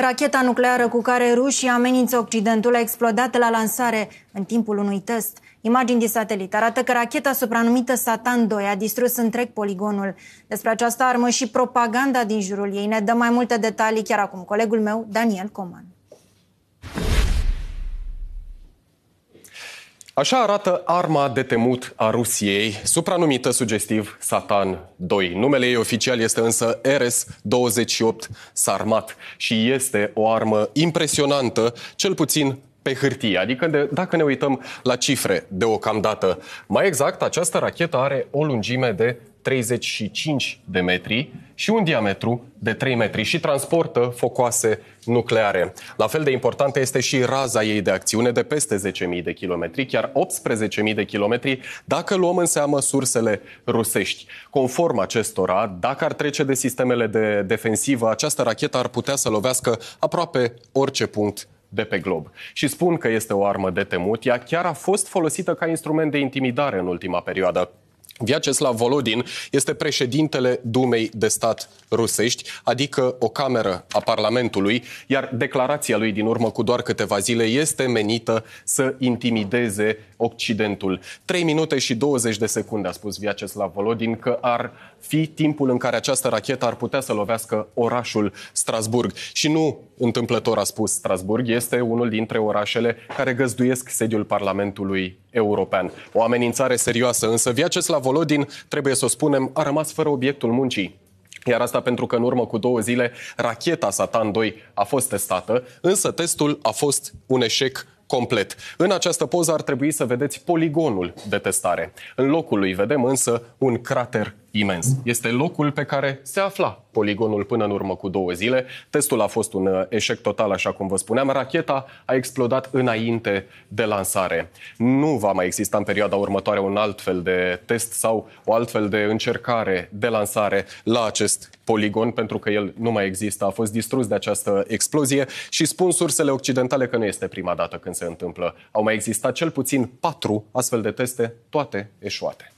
Racheta nucleară cu care rușii amenință Occidentul a explodat la lansare în timpul unui test. Imagini din satelit arată că racheta supranumită Satan 2 a distrus întreg poligonul. Despre această armă și propaganda din jurul ei ne dă mai multe detalii chiar acum colegul meu, Daniel Coman. Așa arată arma de temut a Rusiei, supranumită sugestiv Satan 2. Numele ei oficial este însă RS-28 Sarmat și este o armă impresionantă, cel puțin pe hârtie. Adică de, dacă ne uităm la cifre deocamdată, mai exact, această rachetă are o lungime de 35 de metri și un diametru de 3 metri și transportă focoase nucleare. La fel de importantă este și raza ei de acțiune de peste 10.000 de kilometri, chiar 18.000 de kilometri, dacă luăm în seamă sursele rusești. Conform acestora, dacă ar trece de sistemele de defensivă, această rachetă ar putea să lovească aproape orice punct de pe glob. Și spun că este o armă de temut, ea chiar a fost folosită ca instrument de intimidare în ultima perioadă. Vyacheslav Volodin este președintele Dumei de Stat rusești, adică o cameră a Parlamentului, iar declarația lui din urmă cu doar câteva zile este menită să intimideze Occidentul. 3 minute și 20 de secunde a spus Vyacheslav Volodin că ar fi timpul în care această rachetă ar putea să lovească orașul Strasburg. Și nu întâmplător a spus Strasburg, este unul dintre orașele care găzduiesc sediul Parlamentului european. O amenințare serioasă, însă Vyacheslav Volodin, trebuie să o spunem, a rămas fără obiectul muncii. Iar asta pentru că în urmă cu două zile racheta Satan 2 a fost testată, însă testul a fost un eșec complet. În această poză ar trebui să vedeți poligonul de testare. În locul lui vedem însă un crater imens. Este locul pe care se afla poligonul până în urmă cu două zile. Testul a fost un uh, eșec total, așa cum vă spuneam. Racheta a explodat înainte de lansare. Nu va mai exista în perioada următoare un alt fel de test sau o altfel de încercare de lansare la acest poligon, pentru că el nu mai există, a fost distrus de această explozie și spun sursele occidentale că nu este prima dată când se întâmplă. Au mai existat cel puțin patru astfel de teste, toate eșuate.